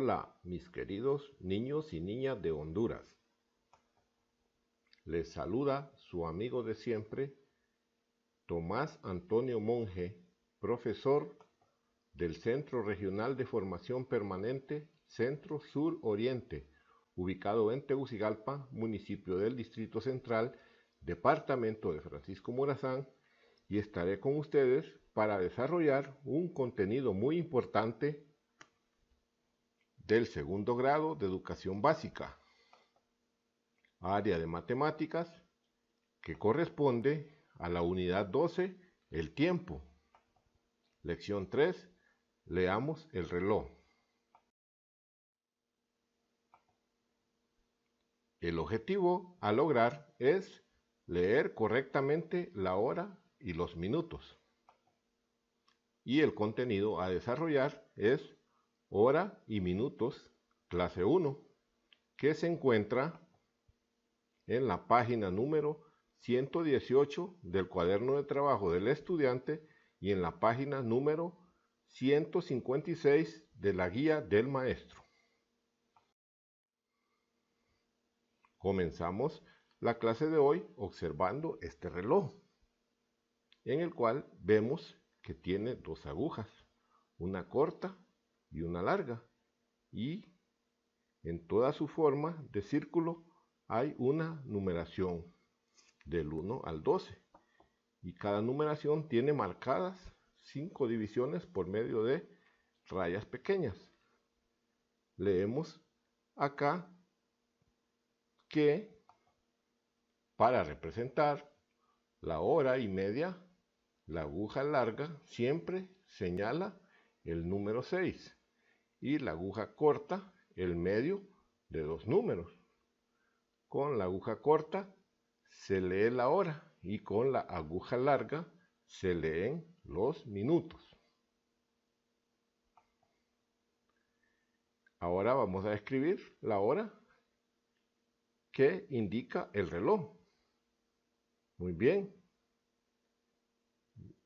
Hola, mis queridos niños y niñas de Honduras. Les saluda su amigo de siempre, Tomás Antonio Monge, profesor del Centro Regional de Formación Permanente Centro Sur Oriente, ubicado en Tegucigalpa, municipio del Distrito Central, departamento de Francisco Morazán, y estaré con ustedes para desarrollar un contenido muy importante del segundo grado de educación básica, área de matemáticas, que corresponde a la unidad 12, el tiempo. Lección 3, leamos el reloj. El objetivo a lograr es leer correctamente la hora y los minutos. Y el contenido a desarrollar es hora y minutos, clase 1, que se encuentra en la página número 118 del cuaderno de trabajo del estudiante y en la página número 156 de la guía del maestro. Comenzamos la clase de hoy observando este reloj, en el cual vemos que tiene dos agujas, una corta y una larga, y en toda su forma de círculo hay una numeración del 1 al 12 y cada numeración tiene marcadas cinco divisiones por medio de rayas pequeñas. Leemos acá que para representar la hora y media, la aguja larga siempre señala el número 6 y la aguja corta el medio de dos números. Con la aguja corta se lee la hora y con la aguja larga se leen los minutos. Ahora vamos a escribir la hora que indica el reloj. Muy bien.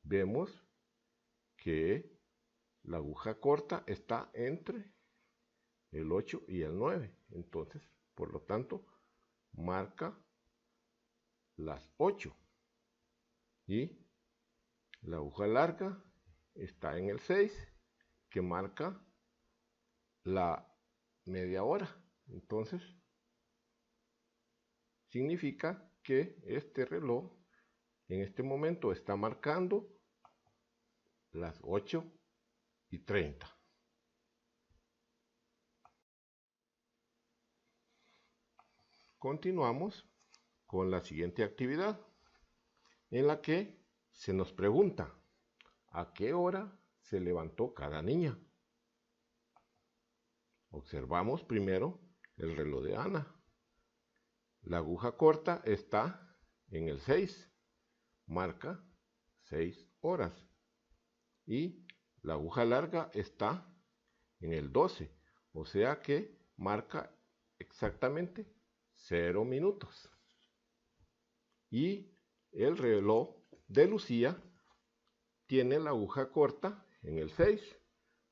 Vemos que la aguja corta está entre el 8 y el 9. Entonces, por lo tanto, marca las 8. Y la aguja larga está en el 6, que marca la media hora. Entonces, significa que este reloj en este momento está marcando las 8 y 30 Continuamos con la siguiente actividad en la que se nos pregunta ¿a qué hora se levantó cada niña? Observamos primero el reloj de Ana. La aguja corta está en el 6, marca 6 horas. Y la aguja larga está en el 12, o sea que marca exactamente 0 minutos. Y el reloj de Lucía tiene la aguja corta en el 6,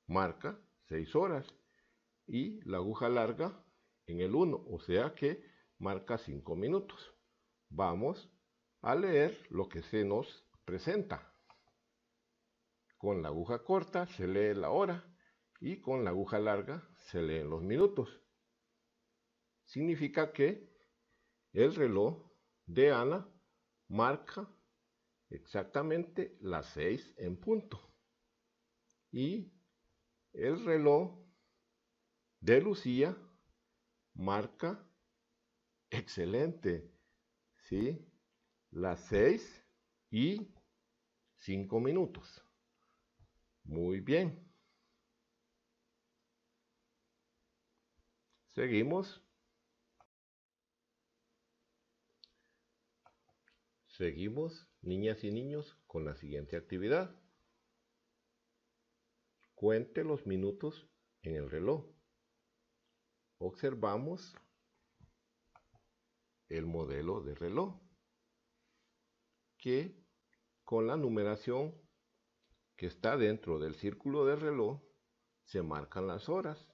marca 6 horas. Y la aguja larga en el 1, o sea que marca 5 minutos. Vamos a leer lo que se nos presenta. Con la aguja corta se lee la hora y con la aguja larga se leen los minutos. Significa que el reloj de Ana marca exactamente las 6 en punto. Y el reloj de Lucía marca excelente, ¿sí? Las 6 y 5 minutos. Muy bien. Seguimos. Seguimos, niñas y niños, con la siguiente actividad. Cuente los minutos en el reloj. Observamos el modelo de reloj que con la numeración que está dentro del círculo de reloj, se marcan las horas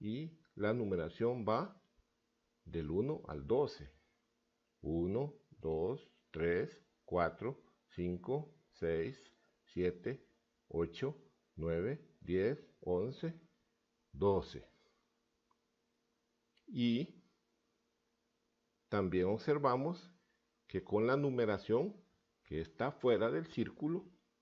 y la numeración va del 1 al 12. 1, 2, 3, 4, 5, 6, 7, 8, 9, 10, 11, 12. Y también observamos que con la numeración que está fuera del círculo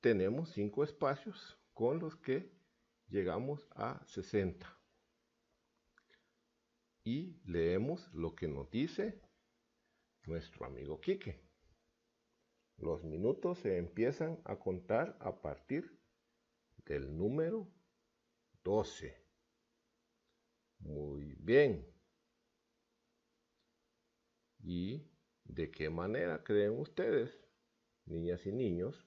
tenemos cinco espacios con los que llegamos a 60 y leemos lo que nos dice nuestro amigo Quique. Los minutos se empiezan a contar a partir del número 12. Muy bien. ¿Y de qué manera creen ustedes, niñas y niños,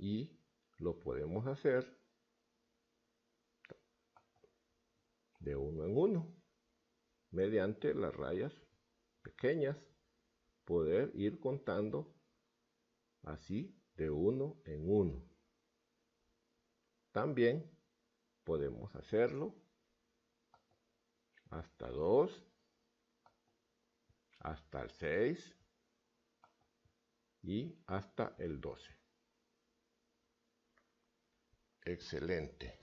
y lo podemos hacer de uno en uno mediante las rayas pequeñas poder ir contando así de uno en uno también podemos hacerlo hasta 2 hasta el 6 y hasta el 12 excelente.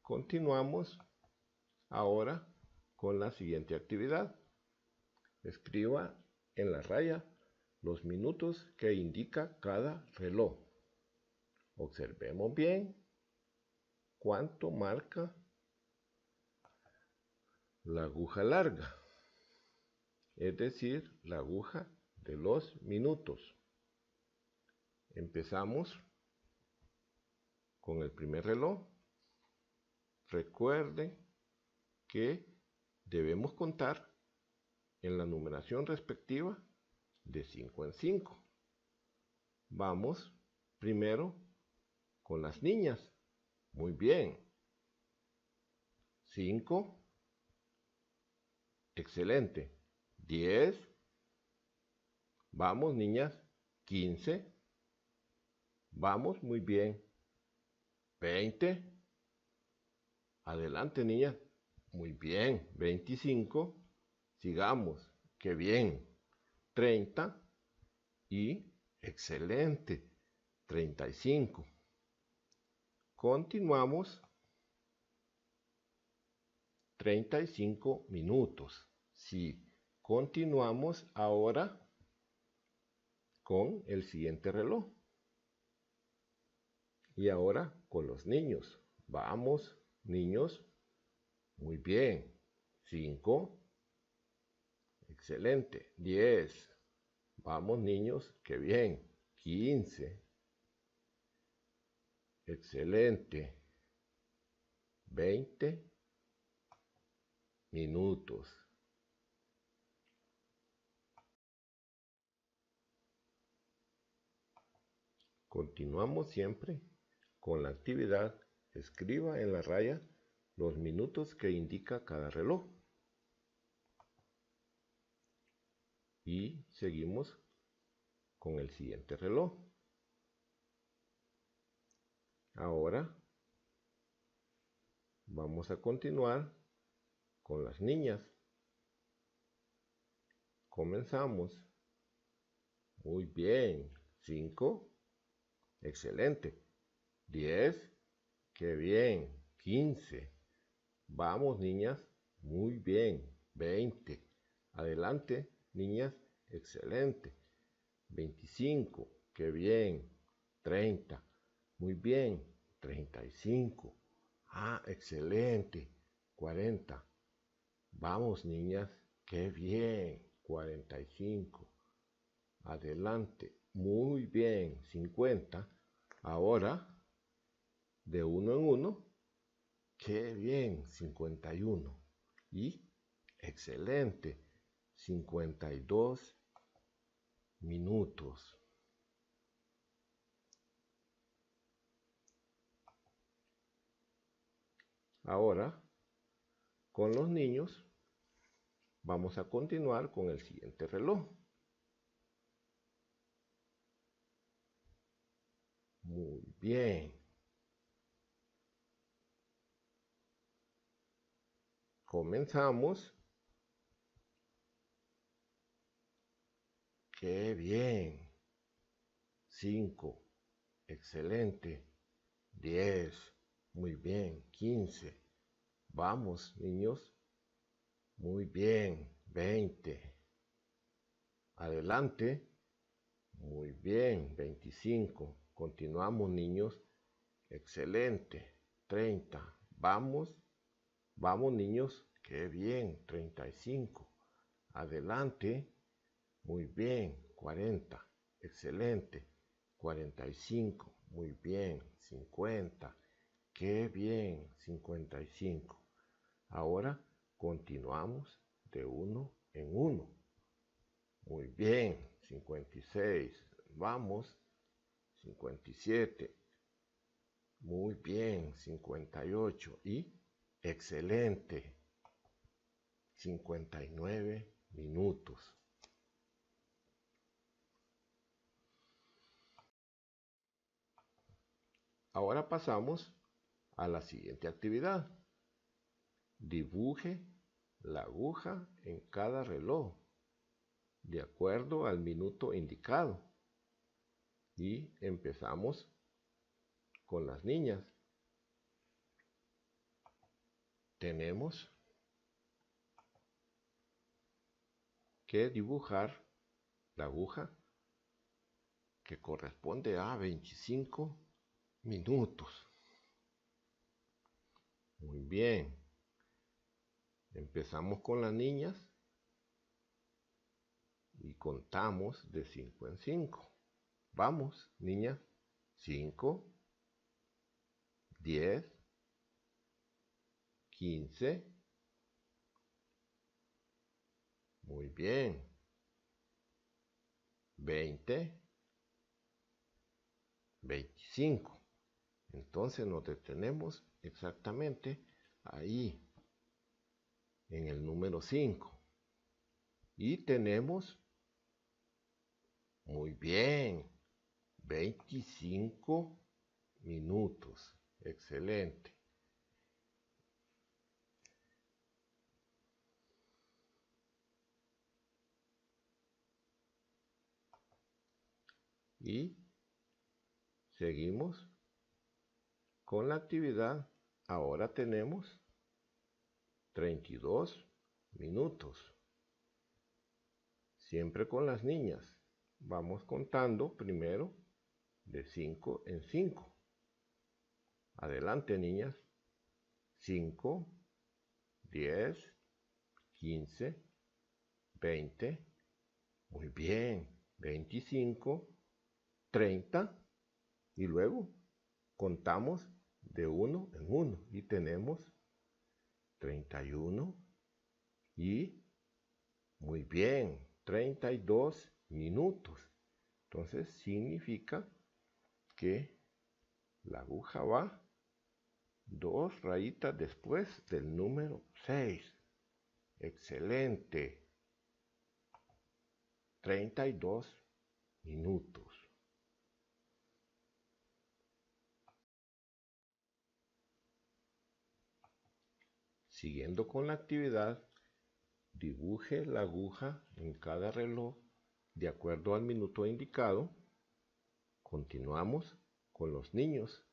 Continuamos ahora con la siguiente actividad. Escriba en la raya los minutos que indica cada reloj. Observemos bien cuánto marca la aguja larga es decir, la aguja de los minutos. Empezamos con el primer reloj. Recuerden que debemos contar en la numeración respectiva de 5 en 5. Vamos primero con las niñas. Muy bien. 5. Excelente. 10, vamos niñas, 15, vamos, muy bien, 20, adelante niñas, muy bien, 25, sigamos, qué bien, 30 y excelente, 35. Continuamos 35 minutos. Sí, Continuamos ahora con el siguiente reloj. Y ahora con los niños. Vamos, niños. Muy bien. 5. Excelente. 10. Vamos, niños. Qué bien. 15. Excelente. 20 minutos. Continuamos siempre con la actividad. Escriba en la raya los minutos que indica cada reloj. Y seguimos con el siguiente reloj. Ahora vamos a continuar con las niñas. Comenzamos. Muy bien. 5, Excelente. 10. Qué bien. 15. Vamos, niñas. Muy bien. 20. Adelante, niñas. Excelente. 25. Qué bien. 30. Muy bien. 35. Ah, excelente. 40. Vamos, niñas. Qué bien. 45. Adelante. Muy bien, 50. Ahora, de uno en uno. Qué bien, 51. Y excelente, 52 minutos. Ahora, con los niños, vamos a continuar con el siguiente reloj. Muy bien. Comenzamos. Qué bien. 5. Excelente. 10. Muy bien. 15. Vamos, niños. Muy bien. 20. Adelante. Muy bien. 25. Continuamos, niños. Excelente. 30. Vamos. Vamos, niños. Qué bien. 35. Adelante. Muy bien. 40. Excelente. 45. Muy bien. 50. Qué bien. 55. Ahora continuamos de uno en uno. Muy bien. 56. Vamos. 57. Muy bien, 58. Y excelente. 59 minutos. Ahora pasamos a la siguiente actividad. Dibuje la aguja en cada reloj, de acuerdo al minuto indicado. Y empezamos con las niñas. Tenemos que dibujar la aguja que corresponde a 25 minutos. Muy bien. Empezamos con las niñas y contamos de 5 en 5. Vamos, niña. 5, 10, 15. Muy bien. 20, 25. Entonces nos detenemos exactamente ahí, en el número 5. Y tenemos... Muy bien. 25 minutos. Excelente. Y seguimos con la actividad. Ahora tenemos 32 minutos. Siempre con las niñas. Vamos contando primero de 5 en 5. Adelante, niñas. 5, 10, 15, 20. Muy bien. 25, 30. Y luego contamos de 1 en 1 y tenemos 31 y muy bien 32 minutos entonces significa que la aguja va dos rayitas después del número 6. Excelente. 32 minutos. Siguiendo con la actividad, dibuje la aguja en cada reloj de acuerdo al minuto indicado continuamos con los niños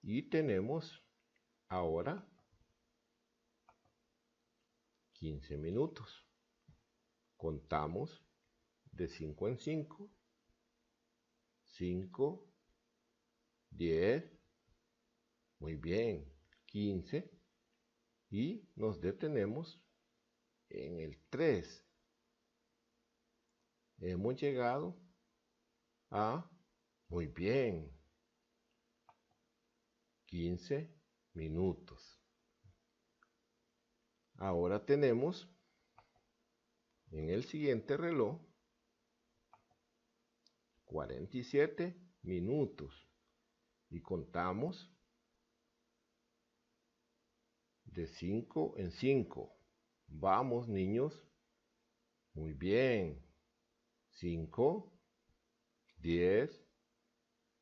y tenemos ahora 15 minutos. Contamos de 5 en 5, 5, 10, muy bien, 15 y nos detenemos en el 3. Hemos llegado a muy bien. 15 minutos. Ahora tenemos en el siguiente reloj 47 minutos y contamos de 5 en 5. Vamos niños. Muy bien. 5, 10,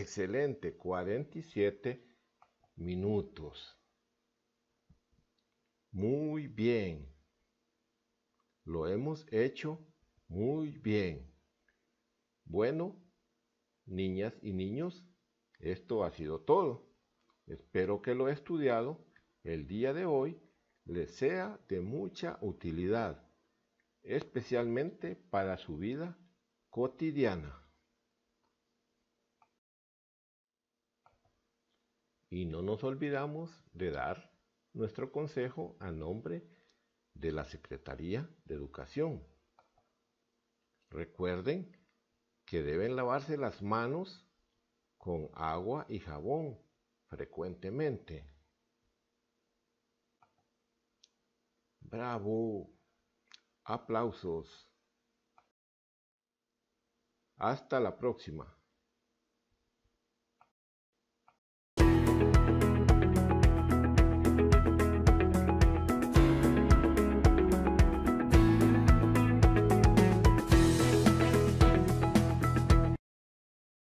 Excelente, 47 minutos. Muy bien. Lo hemos hecho muy bien. Bueno, niñas y niños, esto ha sido todo. Espero que lo estudiado el día de hoy les sea de mucha utilidad, especialmente para su vida cotidiana. y no nos olvidamos de dar nuestro consejo a nombre de la Secretaría de Educación. Recuerden que deben lavarse las manos con agua y jabón frecuentemente. Bravo. Aplausos. Hasta la próxima.